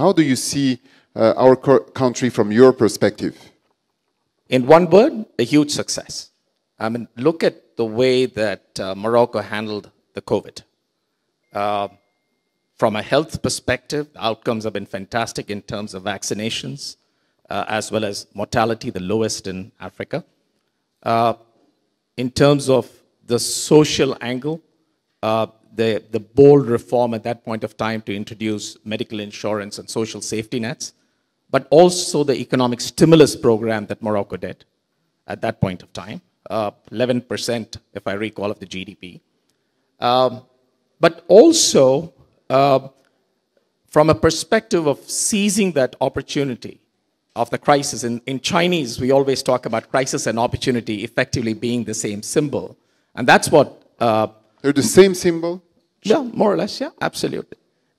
How do you see uh, our country from your perspective? In one word, a huge success. I mean, look at the way that uh, Morocco handled the COVID. Uh, from a health perspective, outcomes have been fantastic in terms of vaccinations, uh, as well as mortality, the lowest in Africa. Uh, in terms of the social angle, uh, the, the bold reform at that point of time to introduce medical insurance and social safety nets, but also the economic stimulus program that Morocco did at that point of time, 11%, uh, if I recall, of the GDP. Um, but also, uh, from a perspective of seizing that opportunity of the crisis, in, in Chinese, we always talk about crisis and opportunity effectively being the same symbol. And that's what uh, they're the same symbol? Yeah, more or less, yeah, absolutely.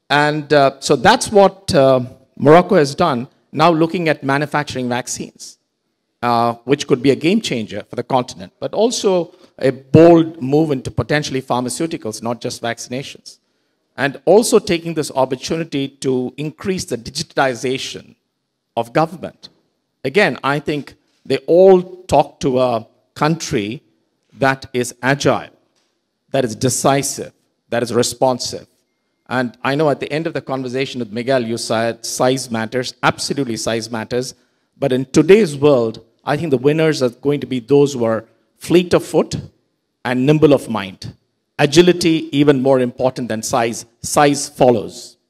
And uh, so that's what uh, Morocco has done, now looking at manufacturing vaccines, uh, which could be a game changer for the continent, but also a bold move into potentially pharmaceuticals, not just vaccinations. And also taking this opportunity to increase the digitization of government. Again, I think they all talk to a country that is agile that is decisive, that is responsive. And I know at the end of the conversation with Miguel, you said size matters, absolutely size matters. But in today's world, I think the winners are going to be those who are fleet of foot and nimble of mind. Agility, even more important than size, size follows.